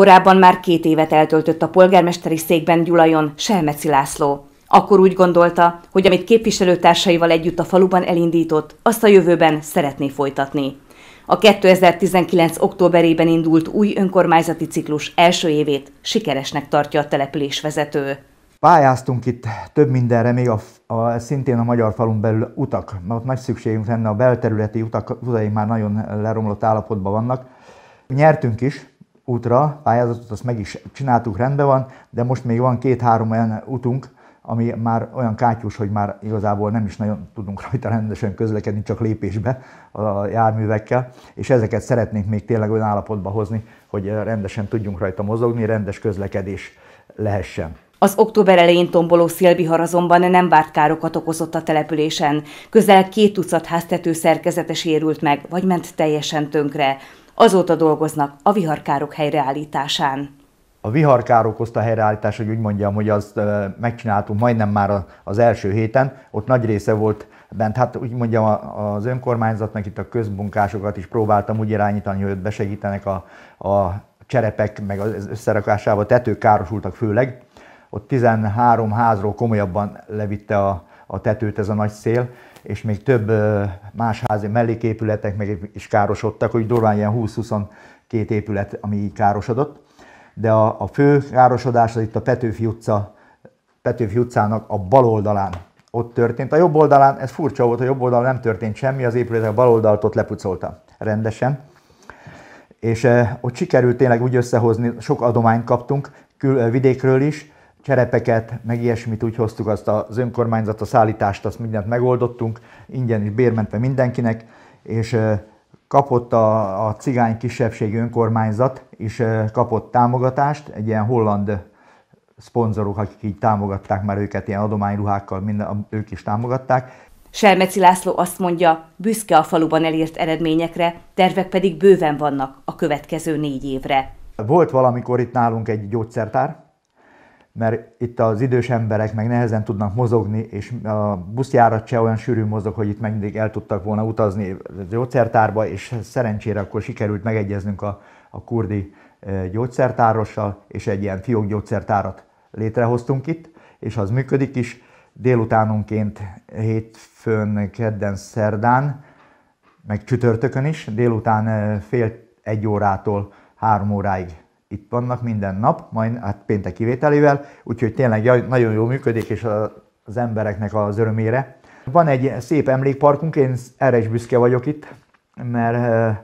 Korábban már két évet eltöltött a polgármesteri székben Gyulajon Selmeci László. Akkor úgy gondolta, hogy amit képviselőtársaival együtt a faluban elindított, azt a jövőben szeretné folytatni. A 2019. októberében indult új önkormányzati ciklus első évét sikeresnek tartja a település vezető. Pályáztunk itt több mindenre, még a, a, szintén a magyar falun belül utak. Ott nagy szükségünk lenne, a belterületi utak, utaink már nagyon leromlott állapotban vannak. Nyertünk is, útra pályázatot, azt meg is csináltuk, rendben van, de most még van két-három olyan utunk, ami már olyan kátyús, hogy már igazából nem is nagyon tudunk rajta rendesen közlekedni, csak lépésbe a járművekkel, és ezeket szeretnénk még tényleg olyan állapotba hozni, hogy rendesen tudjunk rajta mozogni, rendes közlekedés lehessen. Az október elején tomboló szélvihar azonban nem várt károkat okozott a településen. Közel két tucat háztető szerkezete sérült meg, vagy ment teljesen tönkre. Azóta dolgoznak a viharkárok helyreállításán. A viharkárok okozta helyreállítás, hogy úgy mondjam, hogy azt megcsináltuk majdnem már az első héten, ott nagy része volt bent. Hát úgy mondjam, az önkormányzatnak itt a közmunkásokat is próbáltam úgy irányítani, hogy besegítenek a, a cserepek, meg az összerakásába, tetők károsultak főleg. Ott 13 házról komolyabban levitte a, a tetőt ez a nagy szél, és még több más házi melléképületek meg is károsodtak, hogy durván ilyen 20-22 épület, ami így károsodott. De a, a fő károsodás az itt a Petőfi, utca, Petőfi utcának a bal oldalán ott történt. A jobb oldalán, ez furcsa volt, a jobb oldalon nem történt semmi, az épületek a bal oldalt ott lepucolta rendesen. És eh, ott sikerült tényleg úgy összehozni, sok adományt kaptunk, kül, vidékről is, cserepeket, meg ilyesmit úgy hoztuk azt az önkormányzat, a szállítást, azt mindent megoldottunk, ingyen is bérmentve mindenkinek, és kapott a, a cigány kisebbségi önkormányzat is kapott támogatást, egy ilyen holland szponzorok, akik így támogatták már őket, ilyen adományruhákkal minden, ők is támogatták. Selmeci László azt mondja, büszke a faluban elért eredményekre, tervek pedig bőven vannak a következő négy évre. Volt valamikor itt nálunk egy gyógyszertár, mert itt az idős emberek meg nehezen tudnak mozogni, és a buszjárat se olyan sűrű mozog, hogy itt mindig el tudtak volna utazni a gyógyszertárba, és szerencsére akkor sikerült megegyeznünk a, a kurdi gyógyszertárossal, és egy ilyen gyógyszertárat létrehoztunk itt, és az működik is. Délutánunként hétfőn, kedden, szerdán, meg csütörtökön is, délután fél egy órától három óráig itt vannak minden nap, majd hát péntek kivételével, úgyhogy tényleg nagyon jól működik, és az embereknek az örömére. Van egy szép emlékparkunk, én erre is büszke vagyok itt, mert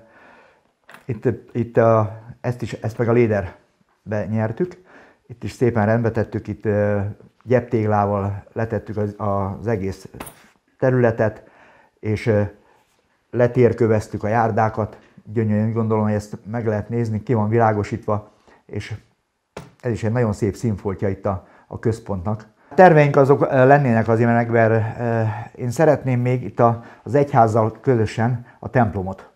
itt, itt a, ezt, is, ezt meg a léderbe nyertük, itt is szépen rendbe tettük, itt gyeptéglával letettük az, az egész területet, és letérköveztük a járdákat, gyönyörűen gondolom, hogy ezt meg lehet nézni, ki van világosítva, és ez is egy nagyon szép színfoltja itt a, a központnak. A terveink azok lennének az mert én szeretném még itt az egyházzal közösen a templomot.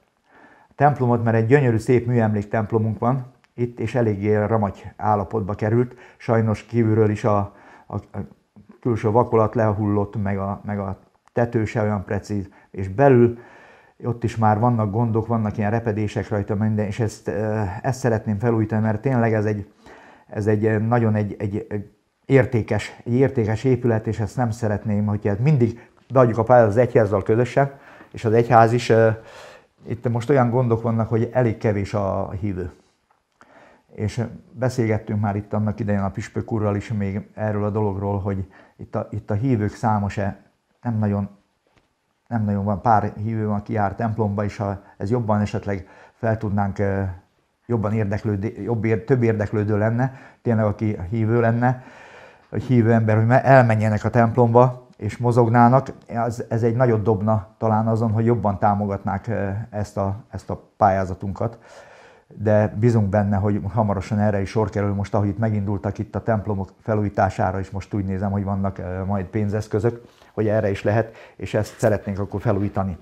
A templomot, mert egy gyönyörű, szép műemlék templomunk van itt, és eléggé ramagy állapotba került. Sajnos kívülről is a, a, a külső vakolat lehullott, meg a, meg a tető se olyan precíz, és belül ott is már vannak gondok, vannak ilyen repedések rajta minden, és ezt, ezt szeretném felújítani, mert tényleg ez egy, ez egy nagyon egy, egy, egy értékes, egy értékes épület, és ezt nem szeretném, hogy hát mindig beadjuk a pályát az egyházzal közösen, és az egyház is, itt most olyan gondok vannak, hogy elég kevés a hívő. És beszélgettünk már itt annak idején a püspök úrral is még erről a dologról, hogy itt a, itt a hívők számos-e nem nagyon nem nagyon van pár hívő, aki jár templomba, és ha ez jobban esetleg fel tudnánk jobban érdeklődő, jobb, ér, több érdeklődő lenne, tényleg aki hívő lenne, hogy hívő ember, hogy elmenjenek a templomba, és mozognának, ez, ez egy nagyot dobna talán azon, hogy jobban támogatnák ezt a, ezt a pályázatunkat de bízunk benne, hogy hamarosan erre is sor kerül. Most, ahogy itt megindultak itt a templomok felújítására, és most úgy nézem, hogy vannak eh, majd pénzeszközök, hogy erre is lehet, és ezt szeretnénk akkor felújítani.